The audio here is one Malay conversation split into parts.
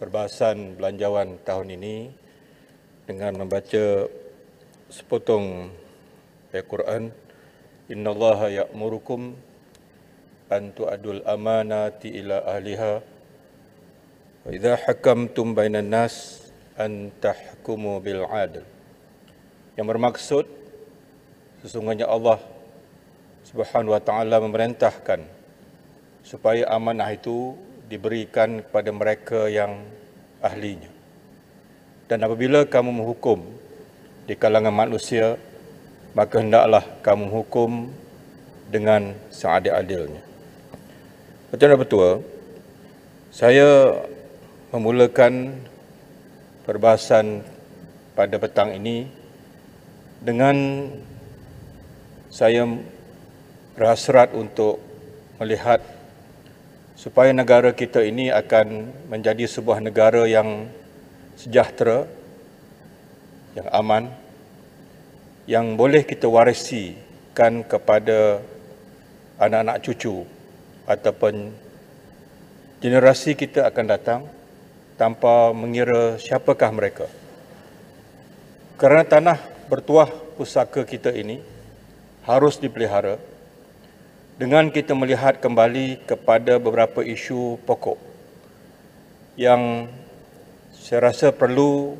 perbahasan belanjawan tahun ini dengan membaca sepotong ayat Quran innallaha ya'murukum an tu'adul amanati ila ahliha wa idza hakamtum bainan nas an tahkumu bil adl yang bermaksud sesungguhnya Allah Subhanahu wa taala memerintahkan supaya amanah itu diberikan kepada mereka yang ahlinya. Dan apabila kamu menghukum di kalangan manusia, maka hendaklah kamu hukum dengan seadil-adilnya. Pertama Petua, saya memulakan perbahasan pada petang ini dengan saya berhasrat untuk melihat supaya negara kita ini akan menjadi sebuah negara yang sejahtera, yang aman, yang boleh kita warisikan kepada anak-anak cucu ataupun generasi kita akan datang tanpa mengira siapakah mereka. Kerana tanah bertuah pusaka kita ini harus dipelihara, dengan kita melihat kembali kepada beberapa isu pokok yang saya rasa perlu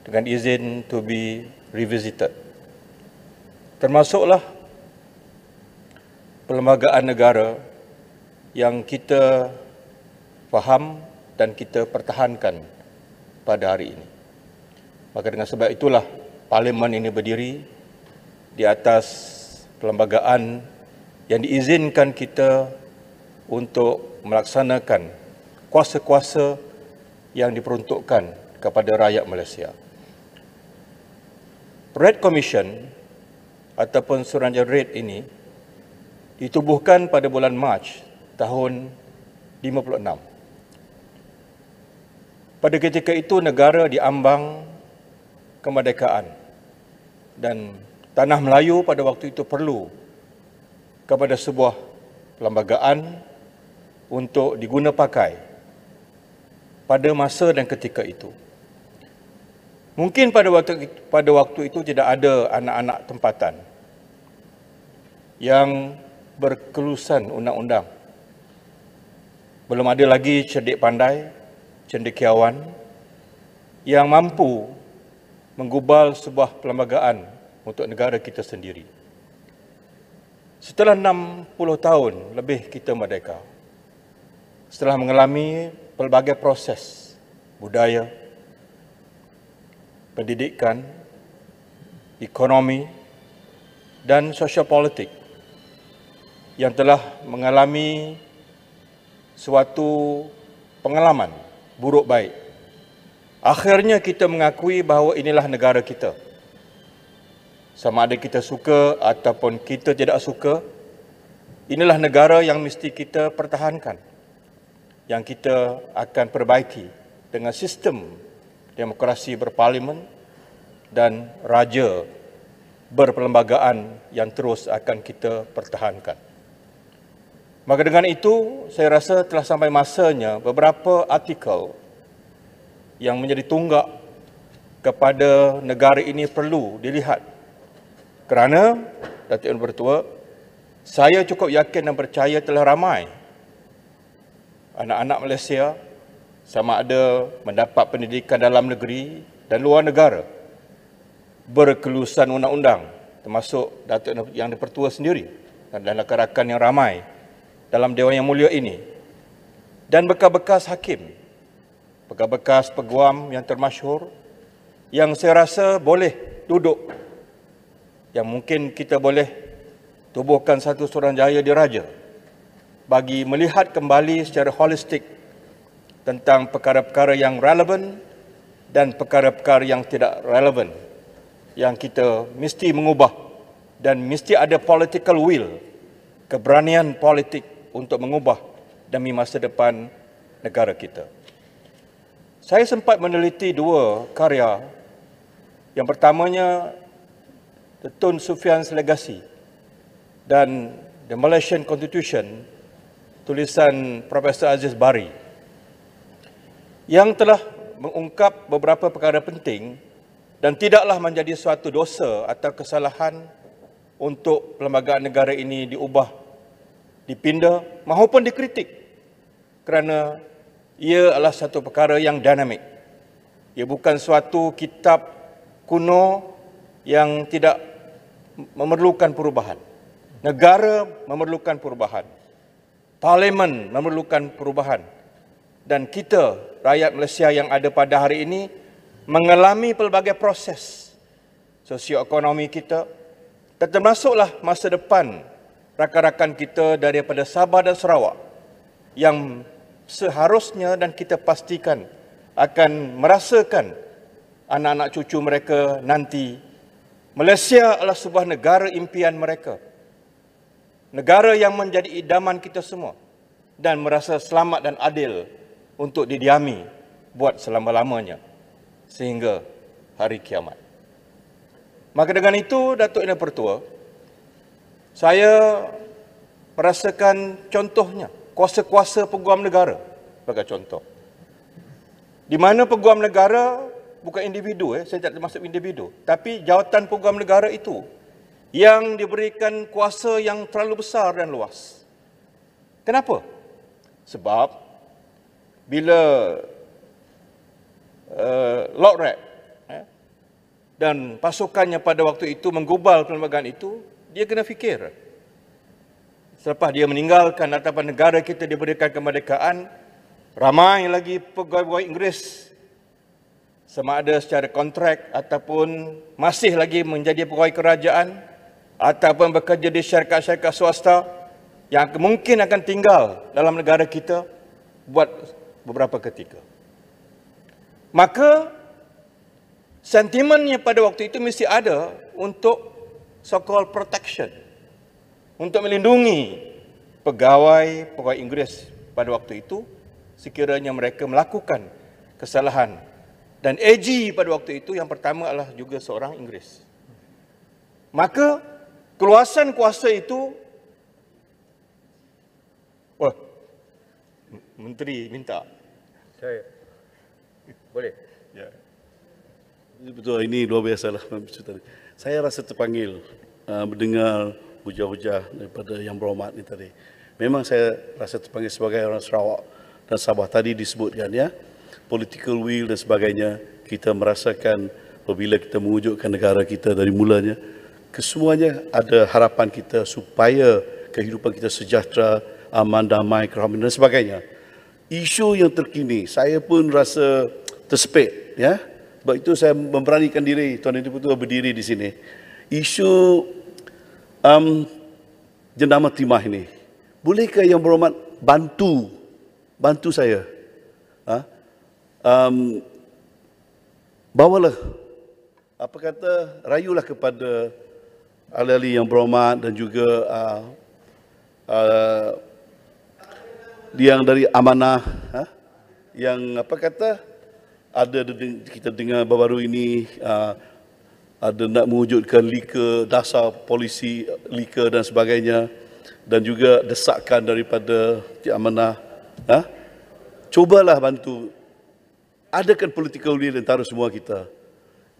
dengan izin to be revisited. Termasuklah perlembagaan negara yang kita faham dan kita pertahankan pada hari ini. Maka dengan sebab itulah parlimen ini berdiri di atas perlembagaan yang diizinkan kita untuk melaksanakan kuasa-kuasa yang diperuntukkan kepada rakyat Malaysia. Red Commission ataupun Suruhanjaya Red ini ditubuhkan pada bulan Mac tahun 56. Pada ketika itu negara diambang kemerdekaan dan tanah Melayu pada waktu itu perlu kepada sebuah perlembagaan untuk diguna pakai pada masa dan ketika itu. Mungkin pada waktu itu, pada waktu itu tidak ada anak-anak tempatan yang berkelusan undang-undang. Belum ada lagi cerdik pandai, cendekiawan yang mampu menggubal sebuah perlembagaan untuk negara kita sendiri. Setelah 60 tahun lebih kita merdeka, setelah mengalami pelbagai proses budaya, pendidikan, ekonomi dan sosial politik yang telah mengalami suatu pengalaman buruk baik. Akhirnya kita mengakui bahawa inilah negara kita sama ada kita suka ataupun kita tidak suka inilah negara yang mesti kita pertahankan yang kita akan perbaiki dengan sistem demokrasi berparlimen dan raja berperlembagaan yang terus akan kita pertahankan maka dengan itu saya rasa telah sampai masanya beberapa artikel yang menjadi tunggak kepada negara ini perlu dilihat kerana Datuk Yang Bertua, saya cukup yakin dan percaya telah ramai anak-anak Malaysia sama ada mendapat pendidikan dalam negeri dan luar negara berkelulusan undang-undang termasuk Datuk Yang Dipertua sendiri dan rakan-rakan yang ramai dalam Dewan Yang Mulia ini dan bekas-bekas hakim, bekas-bekas peguam yang termasyhur yang saya rasa boleh duduk yang mungkin kita boleh tubuhkan satu surang jaya diraja bagi melihat kembali secara holistik tentang perkara-perkara yang relevan dan perkara-perkara yang tidak relevan yang kita mesti mengubah dan mesti ada political will, keberanian politik untuk mengubah demi masa depan negara kita. Saya sempat meneliti dua karya. Yang pertamanya the Tun Sufian's legacy dan the Malaysian Constitution tulisan Profesor Aziz Bari yang telah mengungkap beberapa perkara penting dan tidaklah menjadi suatu dosa atau kesalahan untuk perlembagaan negara ini diubah, dipindah maupun dikritik kerana ia adalah satu perkara yang dinamik. Ia bukan suatu kitab kuno yang tidak memerlukan perubahan. Negara memerlukan perubahan. Parlimen memerlukan perubahan. Dan kita, rakyat Malaysia yang ada pada hari ini, mengalami pelbagai proses sosioekonomi kita. Termasuklah masa depan rakan-rakan kita daripada Sabah dan Sarawak yang seharusnya dan kita pastikan akan merasakan anak-anak cucu mereka nanti Malaysia adalah sebuah negara impian mereka. Negara yang menjadi idaman kita semua dan merasa selamat dan adil untuk didiami buat selama-lamanya sehingga hari kiamat. Maka dengan itu, Datuk Inai Pertua, saya merasakan contohnya kuasa-kuasa peguam negara sebagai contoh. Di mana peguam negara bukan individu eh saya tak termasuk individu tapi jawatan program negara itu yang diberikan kuasa yang terlalu besar dan luas kenapa sebab bila uh, Lord Red eh, dan pasukannya pada waktu itu menggubal perlembagaan itu dia kena fikir selepas dia meninggalkan atapan negara kita diberikan kemerdekaan ramai lagi pegawai-pegawai Inggeris sama ada secara kontrak ataupun masih lagi menjadi pegawai kerajaan ataupun bekerja di syarikat-syarikat swasta yang mungkin akan tinggal dalam negara kita buat beberapa ketika. Maka sentimennya pada waktu itu mesti ada untuk so-called protection. Untuk melindungi pegawai, pegawai Inggeris pada waktu itu sekiranya mereka melakukan kesalahan dan AG pada waktu itu yang pertama adalah juga seorang Inggeris. Maka keluasan kuasa itu Wah. Menteri minta. Saya. Boleh. Ya. Betul, ini luar biasa lah. Saya rasa terpanggil uh, mendengar hujah-hujah daripada Yang Berhormat ini tadi. Memang saya rasa terpanggil sebagai orang Sarawak dan Sabah tadi disebutkan ya political will dan sebagainya kita merasakan apabila kita mewujudkan negara kita dari mulanya kesemuanya ada harapan kita supaya kehidupan kita sejahtera aman damai keramaian dan sebagainya isu yang terkini saya pun rasa tersepit ya sebab itu saya memberanikan diri tuan dan ibu berdiri di sini isu um, jenama timah ini bolehkah yang berhormat bantu bantu saya um, bawalah apa kata rayulah kepada ahli-ahli yang berhormat dan juga uh, uh, yang dari amanah ha? yang apa kata ada kita dengar baru-baru ini uh, ada nak mewujudkan lika dasar polisi lika dan sebagainya dan juga desakan daripada Tia Amanah ha? cubalah bantu adakan political dan taruh semua kita.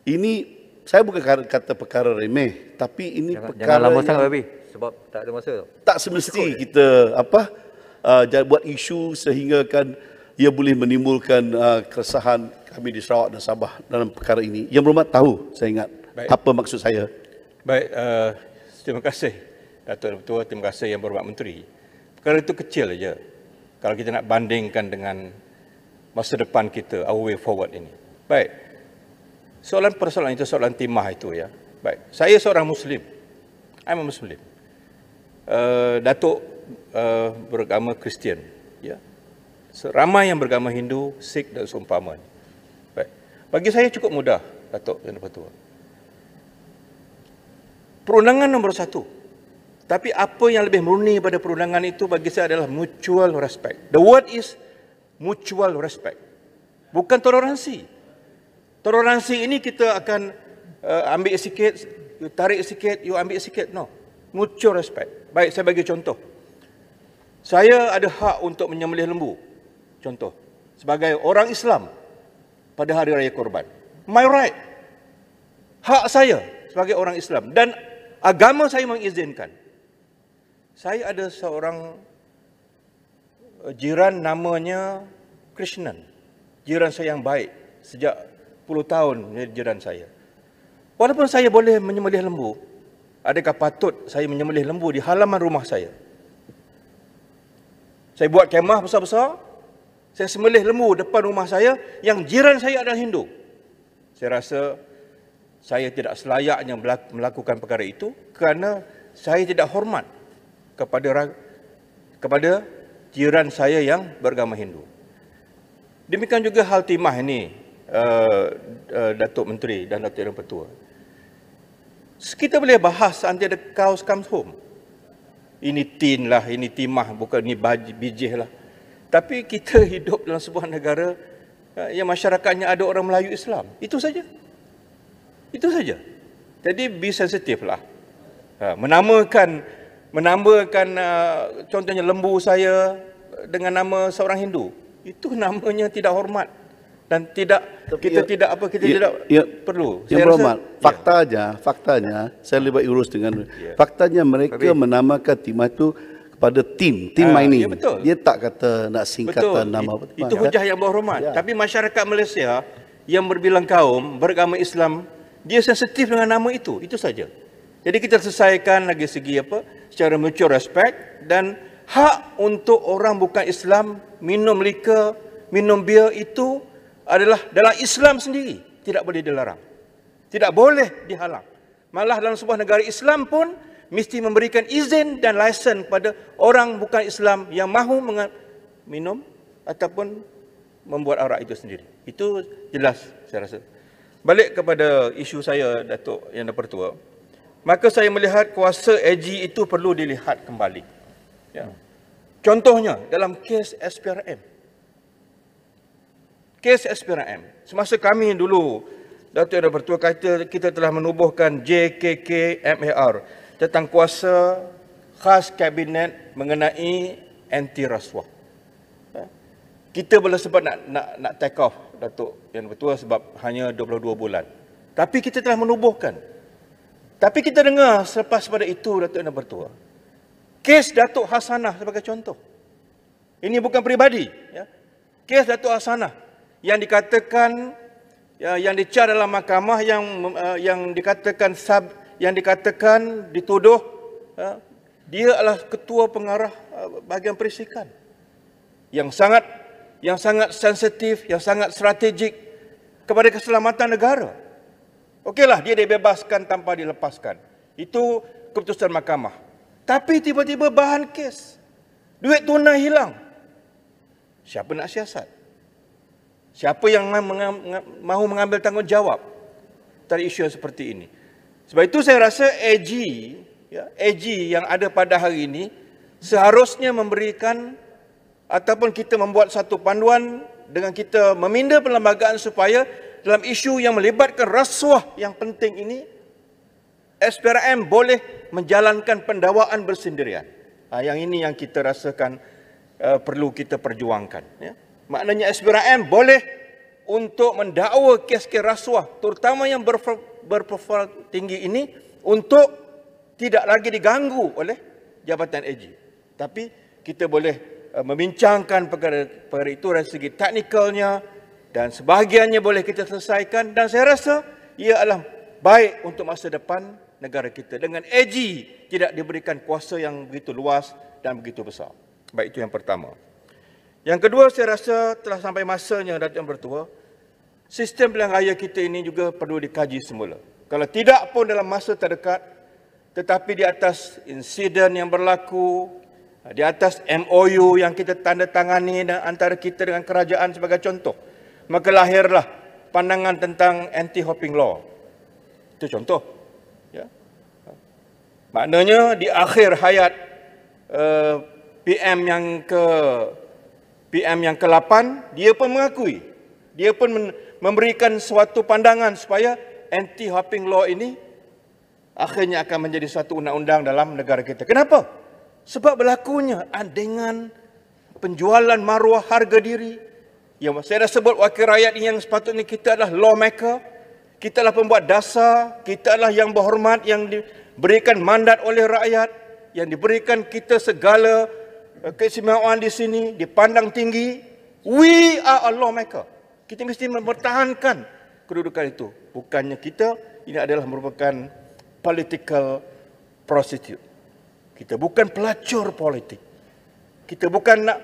Ini saya bukan kata perkara remeh, tapi ini jangan, perkara Jangan lama sangat baby sebab tak ada masa. Tak semesti Cukup kita apa uh, buat isu sehinggakan ia boleh menimbulkan uh, keresahan kami di Sarawak dan Sabah dalam perkara ini. Yang berhormat tahu saya ingat Baik. apa maksud saya. Baik, uh, terima kasih Datuk Ketua, terima kasih Yang Berhormat Menteri. Perkara itu kecil saja. Kalau kita nak bandingkan dengan masa depan kita, our way forward ini. Baik. Soalan persoalan itu soalan timah itu ya. Baik. Saya seorang Muslim. I'm a Muslim. Uh, Datuk uh, beragama Kristian. Ya. Ramai yang beragama Hindu, Sikh dan seumpama. Baik. Bagi saya cukup mudah, Datuk dan Pertua. Perundangan nombor satu. Tapi apa yang lebih murni pada perundangan itu bagi saya adalah mutual respect. The word is mutual respect. Bukan toleransi. Toleransi ini kita akan uh, ambil sikit, you tarik sikit, you ambil sikit. No. Mutual respect. Baik, saya bagi contoh. Saya ada hak untuk menyembelih lembu. Contoh. Sebagai orang Islam pada hari raya korban. My right. Hak saya sebagai orang Islam. Dan agama saya mengizinkan. Saya ada seorang Eh, jiran namanya Krishnan. Jiran saya yang baik sejak puluh tahun jiran saya. Walaupun saya boleh menyembelih lembu, adakah patut saya menyembelih lembu di halaman rumah saya? Saya buat kemah besar-besar, saya sembelih lembu depan rumah saya yang jiran saya adalah Hindu. Saya rasa saya tidak selayaknya melakukan perkara itu kerana saya tidak hormat kepada kepada jiran saya yang beragama Hindu. Demikian juga hal timah ini, uh, uh, Datuk Menteri dan Datuk Yang Pertua. Kita boleh bahas nanti ada cows comes home. Ini tin lah, ini timah, bukan ini bijih lah. Tapi kita hidup dalam sebuah negara eh, yang masyarakatnya ada orang Melayu Islam. Itu saja. Itu saja. Jadi be sensitif lah. Menamakan, menamakan contohnya lembu saya, dengan nama seorang Hindu itu namanya tidak hormat dan tidak Tapi kita ya, tidak apa kita ya, tidak ya, perlu yang saya rasa ya. faktanya ya. faktanya saya lebih urus dengan ya. faktanya mereka Tapi, menamakan timah itu kepada tim tim uh, mining ya dia tak kata nak singkat betul. nama apa itu ya. hujah yang berhormat ya. Tapi masyarakat Malaysia yang berbilang kaum beragama Islam dia sensitif dengan nama itu itu saja jadi kita selesaikan lagi segi apa secara mutual respect dan hak untuk orang bukan Islam minum lika, minum bir itu adalah dalam Islam sendiri tidak boleh dilarang. Tidak boleh dihalang. Malah dalam sebuah negara Islam pun mesti memberikan izin dan lesen kepada orang bukan Islam yang mahu minum ataupun membuat arak itu sendiri. Itu jelas saya rasa. Balik kepada isu saya Datuk Yang Pertua. Maka saya melihat kuasa AG itu perlu dilihat kembali. Ya. Hmm. Contohnya dalam kes SPRM. Kes SPRM. Semasa kami dulu Datuk ada bertua kata kita telah menubuhkan JKK MAR tentang kuasa khas kabinet mengenai anti rasuah. Ya. Kita belum sempat nak nak nak take off Datuk yang bertua sebab hanya 22 bulan. Tapi kita telah menubuhkan. Tapi kita dengar selepas pada itu Datuk yang bertua. Kes Datuk Hasanah sebagai contoh. Ini bukan peribadi. Ya. Kes Datuk Hasanah yang dikatakan ya, yang dicar dalam mahkamah yang uh, yang dikatakan sub, yang dikatakan dituduh ya, dia adalah ketua pengarah uh, bahagian perisikan yang sangat yang sangat sensitif, yang sangat strategik kepada keselamatan negara. Okeylah dia dibebaskan tanpa dilepaskan. Itu keputusan mahkamah. Tapi tiba-tiba bahan kes. Duit tunai hilang. Siapa nak siasat? Siapa yang mahu mengambil tanggungjawab dari isu yang seperti ini? Sebab itu saya rasa AG, ya, AG yang ada pada hari ini seharusnya memberikan ataupun kita membuat satu panduan dengan kita meminda perlembagaan supaya dalam isu yang melibatkan rasuah yang penting ini SPRM boleh menjalankan pendawaan bersendirian. Ha, yang ini yang kita rasakan uh, perlu kita perjuangkan. Ya. Maknanya SPRM boleh untuk mendakwa kes-kes rasuah, terutama yang berprofil tinggi ini, untuk tidak lagi diganggu oleh Jabatan AG. Tapi kita boleh uh, membincangkan perkara-perkara itu dari segi teknikalnya dan sebahagiannya boleh kita selesaikan. Dan saya rasa ia adalah baik untuk masa depan negara kita dengan AG tidak diberikan kuasa yang begitu luas dan begitu besar. Baik itu yang pertama. Yang kedua saya rasa telah sampai masanya Datuk Yang Bertua sistem pilihan raya kita ini juga perlu dikaji semula. Kalau tidak pun dalam masa terdekat tetapi di atas insiden yang berlaku di atas MOU yang kita tanda tangani antara kita dengan kerajaan sebagai contoh maka lahirlah pandangan tentang anti hopping law itu contoh Maknanya di akhir hayat uh, eh, PM yang ke PM yang ke-8 dia pun mengakui. Dia pun memberikan suatu pandangan supaya anti hopping law ini akhirnya akan menjadi satu undang-undang dalam negara kita. Kenapa? Sebab berlakunya andengan penjualan maruah harga diri yang saya dah sebut wakil rakyat ini yang sepatutnya kita adalah lawmaker, kita adalah pembuat dasar, kita adalah yang berhormat yang diberikan mandat oleh rakyat, yang diberikan kita segala eh, keistimewaan di sini, dipandang tinggi. We are a lawmaker. Kita mesti mempertahankan kedudukan itu. Bukannya kita, ini adalah merupakan political prostitute. Kita bukan pelacur politik. Kita bukan nak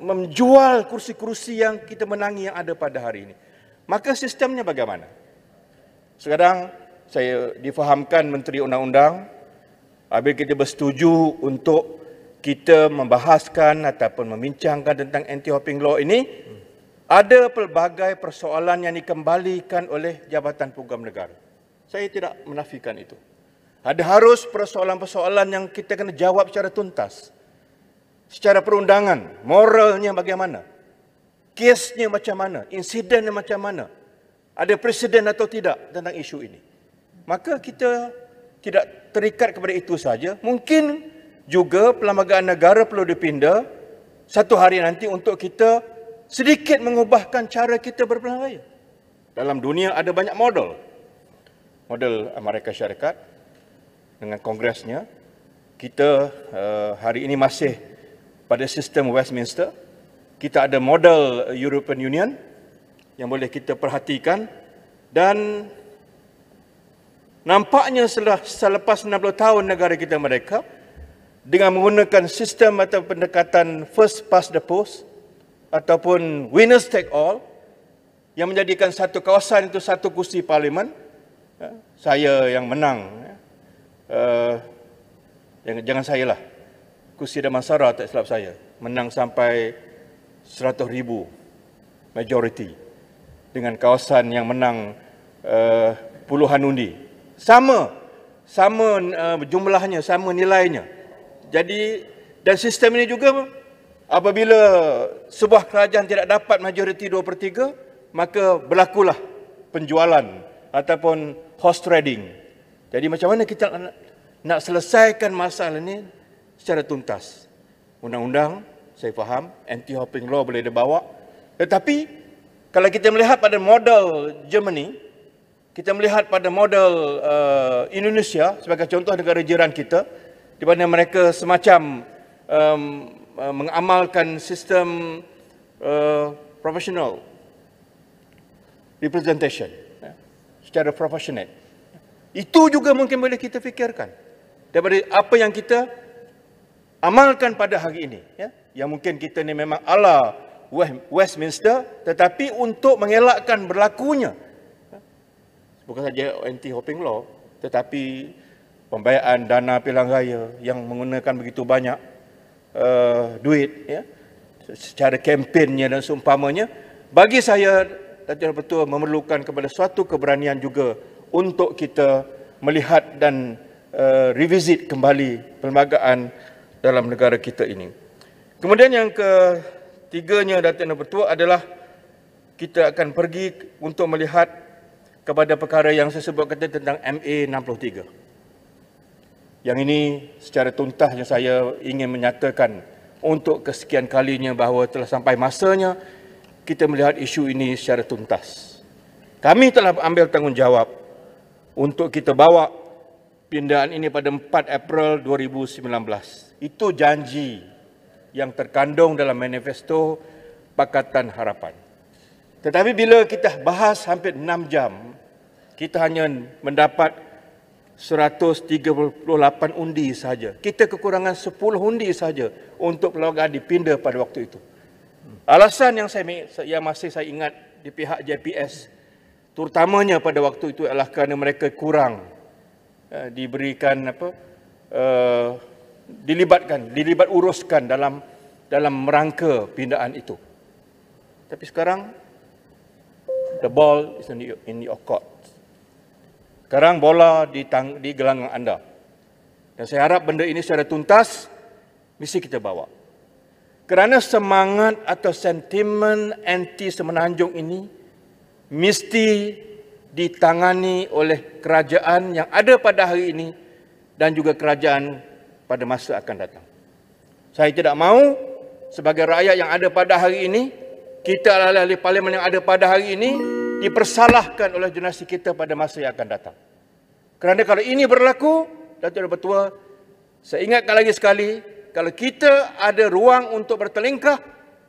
menjual kursi-kursi yang kita menangi yang ada pada hari ini. Maka sistemnya bagaimana? Sekarang saya difahamkan Menteri Undang-Undang apabila -Undang, kita bersetuju untuk kita membahaskan ataupun membincangkan tentang anti-hopping law ini, ada pelbagai persoalan yang dikembalikan oleh Jabatan Pugam Negara. Saya tidak menafikan itu. Ada harus persoalan-persoalan yang kita kena jawab secara tuntas. Secara perundangan, moralnya bagaimana? Kesnya macam mana? Insidennya macam mana? Ada presiden atau tidak tentang isu ini? maka kita tidak terikat kepada itu saja. Mungkin juga perlembagaan negara perlu dipindah satu hari nanti untuk kita sedikit mengubahkan cara kita berperlembagaan. Dalam dunia ada banyak model. Model Amerika Syarikat dengan kongresnya. Kita eh, hari ini masih pada sistem Westminster. Kita ada model European Union yang boleh kita perhatikan dan Nampaknya setelah selepas 60 tahun negara kita merdeka dengan menggunakan sistem atau pendekatan first past the post ataupun winners take all yang menjadikan satu kawasan itu satu kursi parlimen ya, saya yang menang ya. eh, jangan jangan saya lah kursi Damansara tak silap saya menang sampai 100 ribu majority dengan kawasan yang menang eh, puluhan undi sama sama uh, jumlahnya sama nilainya jadi dan sistem ini juga apabila sebuah kerajaan tidak dapat majoriti 2/3 maka berlakulah penjualan ataupun host trading jadi macam mana kita nak, nak selesaikan masalah ini secara tuntas undang-undang saya faham anti hopping law boleh dibawa tetapi kalau kita melihat pada model Germany kita melihat pada model uh, Indonesia sebagai contoh negara jiran kita di mana mereka semacam um, uh, mengamalkan sistem uh, professional representation ya, secara profesional, Itu juga mungkin boleh kita fikirkan daripada apa yang kita amalkan pada hari ini. Ya. Yang mungkin kita ni memang ala Westminster tetapi untuk mengelakkan berlakunya bukan saja anti hopping law tetapi pembayaran dana pilihan raya yang menggunakan begitu banyak uh, duit ya secara kempennya dan seumpamanya bagi saya Datuk Betul memerlukan kepada suatu keberanian juga untuk kita melihat dan uh, revisit kembali perlembagaan dalam negara kita ini. Kemudian yang ketiganya Datuk Yang Pertua adalah kita akan pergi untuk melihat kepada perkara yang saya sebut kata tentang MA63. Yang ini secara tuntasnya saya ingin menyatakan untuk kesekian kalinya bahawa telah sampai masanya kita melihat isu ini secara tuntas. Kami telah ambil tanggungjawab untuk kita bawa pindaan ini pada 4 April 2019. Itu janji yang terkandung dalam manifesto Pakatan Harapan. Tetapi bila kita bahas hampir 6 jam, kita hanya mendapat 138 undi saja. Kita kekurangan 10 undi saja untuk perlawanan dipindah pada waktu itu. Alasan yang saya yang masih saya ingat di pihak JPS terutamanya pada waktu itu adalah kerana mereka kurang eh, diberikan apa eh, dilibatkan, dilibat uruskan dalam dalam merangka pindaan itu. Tapi sekarang the ball is in your, in your court. Sekarang bola di, tang, di gelanggang anda. Dan saya harap benda ini secara tuntas, mesti kita bawa. Kerana semangat atau sentimen anti-semenanjung ini mesti ditangani oleh kerajaan yang ada pada hari ini dan juga kerajaan pada masa akan datang. Saya tidak mahu sebagai rakyat yang ada pada hari ini kita adalah ahli parlimen yang ada pada hari ini dipersalahkan oleh generasi kita pada masa yang akan datang. Kerana kalau ini berlaku, Datuk Dr. Bertua, saya ingatkan lagi sekali, kalau kita ada ruang untuk bertelingkah,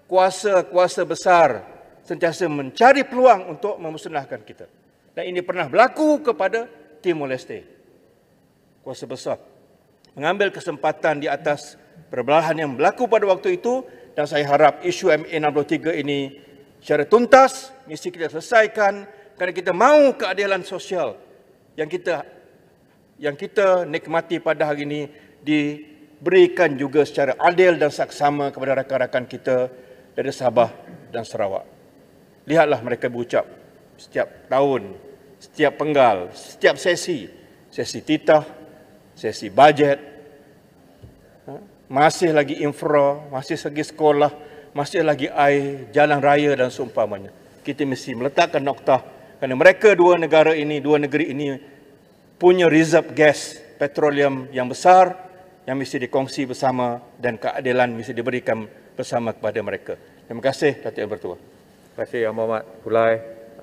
kuasa-kuasa besar sentiasa mencari peluang untuk memusnahkan kita. Dan ini pernah berlaku kepada Timor Leste. Kuasa besar mengambil kesempatan di atas perbelahan yang berlaku pada waktu itu dan saya harap isu MA63 ini secara tuntas mesti kita selesaikan kerana kita mahu keadilan sosial yang kita yang kita nikmati pada hari ini diberikan juga secara adil dan saksama kepada rakan-rakan kita dari Sabah dan Sarawak. Lihatlah mereka berucap setiap tahun, setiap penggal, setiap sesi, sesi titah, sesi bajet, masih lagi infra, masih lagi sekolah, masih lagi air, jalan raya dan seumpamanya. Kita mesti meletakkan noktah kerana mereka dua negara ini, dua negeri ini punya reserve gas petroleum yang besar yang mesti dikongsi bersama dan keadilan mesti diberikan bersama kepada mereka. Terima kasih Datuk Yang Bertuah. Terima kasih Yang Muhammad Kulai.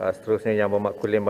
Ah, seterusnya Yang Muhammad Kulim.